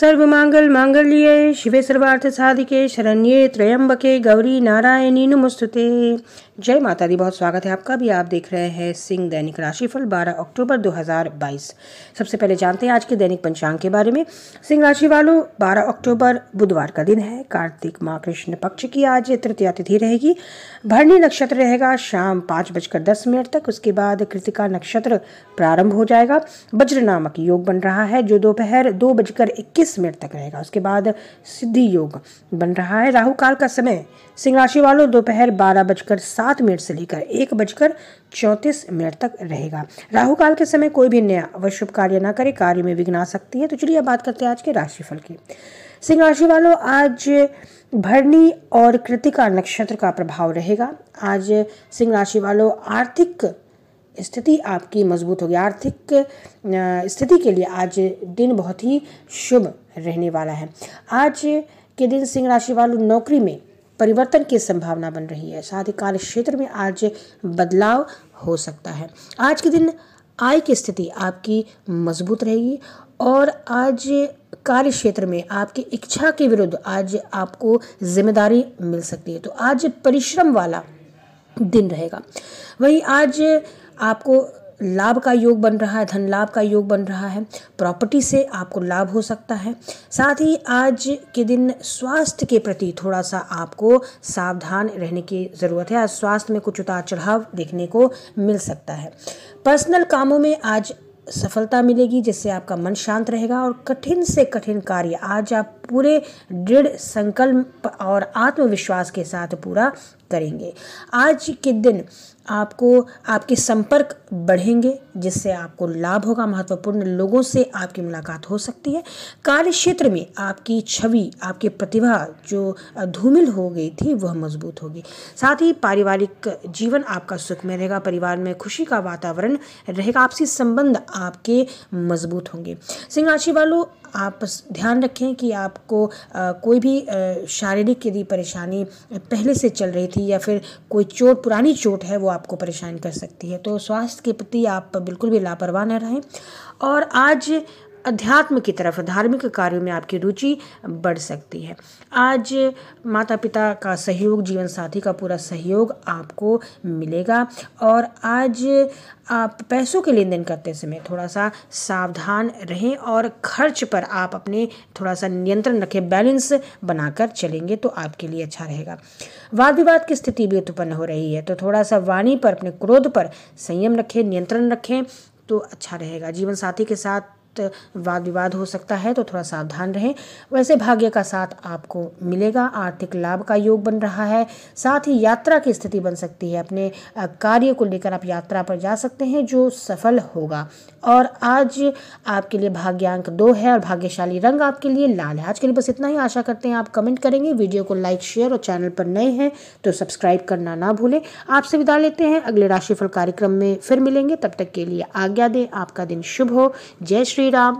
सर्व मंगल मांगल्ये शिवे सर्वार्थ साधिके शरण्ये त्रयंबके गौरी नारायणी नमस्तुते जय माता दी बहुत स्वागत है आपका भी आप देख रहे हैं सिंह दैनिक राशिफल 12 अक्टूबर 2022 सबसे पहले जानते हैं आज के दैनिक पंचांग के बारे में सिंह राशि वालों 12 अक्टूबर बुधवार का दिन है कार्तिक माँ कृष्ण पक्ष की आज तृतीया तिथि रहेगी भरणी नक्षत्र रहेगा शाम पाँच बजकर दस मिनट तक उसके बाद कृतिका नक्षत्र प्रारंभ हो जाएगा वज्र नामक योग बन रहा है जो दोपहर दो बजकर इक्कीस तीस मिनट तक रहेगा उसके बाद सिद्धि योग बन रहा है राहु काल का समय सिंह राशि वालों दोपहर बारह बजकर सात मिनट से लेकर एक बजकर चौंतीस मिनट तक रहेगा राहु काल के समय कोई भी नया व शुभ कार्य ना करे कार्य में विघ्न आ सकती है तो चलिए अब बात करते हैं आज के राशिफल की सिंह राशि वालों आज भरणी और कृतिका नक्षत्र का प्रभाव रहेगा आज सिंह राशि वालों आर्थिक स्थिति आपकी मजबूत होगी आर्थिक स्थिति के लिए आज दिन बहुत ही शुभ रहने वाला है आज के दिन सिंह राशि वालों नौकरी में परिवर्तन की संभावना बन रही है साथ ही कार्य क्षेत्र में आज बदलाव हो सकता है आज के दिन आय की स्थिति आपकी मजबूत रहेगी और आज कार्य क्षेत्र में आपकी इच्छा के विरुद्ध आज आपको जिम्मेदारी मिल सकती है तो आज परिश्रम वाला दिन रहेगा वही आज आपको लाभ का योग बन रहा है धन लाभ का योग बन रहा है प्रॉपर्टी से आपको लाभ हो सकता है साथ ही आज के दिन स्वास्थ्य के प्रति थोड़ा सा आपको सावधान रहने की ज़रूरत है आज स्वास्थ्य में कुछ उतार चढ़ाव देखने को मिल सकता है पर्सनल कामों में आज सफलता मिलेगी जिससे आपका मन शांत रहेगा और कठिन से कठिन कार्य आज आप पूरे दृढ़ संकल्प और आत्मविश्वास के साथ पूरा करेंगे आज के दिन आपको आपके संपर्क बढ़ेंगे जिससे आपको लाभ होगा महत्वपूर्ण लोगों से आपकी मुलाकात हो सकती है कार्य क्षेत्र में आपकी छवि आपकी प्रतिभा जो धूमिल हो गई थी वह मजबूत होगी साथ ही पारिवारिक जीवन आपका सुखमय रहेगा परिवार में खुशी का वातावरण रहेगा आपसी संबंध आपके मजबूत होंगे सिंह राशि वालों आप ध्यान रखें कि आपको कोई भी शारीरिक यदि परेशानी पहले से चल रही थी या फिर कोई चोट पुरानी चोट है वो आपको परेशान कर सकती है तो स्वास्थ्य के प्रति आप बिल्कुल भी लापरवाह न रहें और आज अध्यात्म की तरफ धार्मिक कार्यों में आपकी रुचि बढ़ सकती है आज माता पिता का सहयोग जीवन साथी का पूरा सहयोग आपको मिलेगा और आज आप पैसों के लेन देन करते समय थोड़ा सा सावधान रहें और खर्च पर आप अपने थोड़ा सा नियंत्रण रखें बैलेंस बनाकर चलेंगे तो आपके लिए अच्छा रहेगा वाद विवाद की स्थिति भी उत्पन्न हो रही है तो थोड़ा सा वाणी पर अपने क्रोध पर संयम रखें नियंत्रण रखें तो अच्छा रहेगा जीवन साथी के साथ वाद विवाद हो सकता है तो थोड़ा सावधान रहें वैसे भाग्य का साथ आपको मिलेगा आर्थिक लाभ का योग बन रहा है साथ ही यात्रा की स्थिति बन सकती है अपने कार्य को लेकर आप यात्रा पर जा सकते हैं जो सफल होगा और आज आपके लिए भाग्यांक दो है और भाग्यशाली रंग आपके लिए लाल है आज के लिए बस इतना ही आशा करते हैं आप कमेंट करेंगे वीडियो को लाइक शेयर और चैनल पर नए हैं तो सब्सक्राइब करना ना भूलें आपसे विदा लेते हैं अगले राशिफल कार्यक्रम में फिर मिलेंगे तब तक के लिए आज्ञा दें आपका दिन शुभ हो जय श्री শ্রীরাম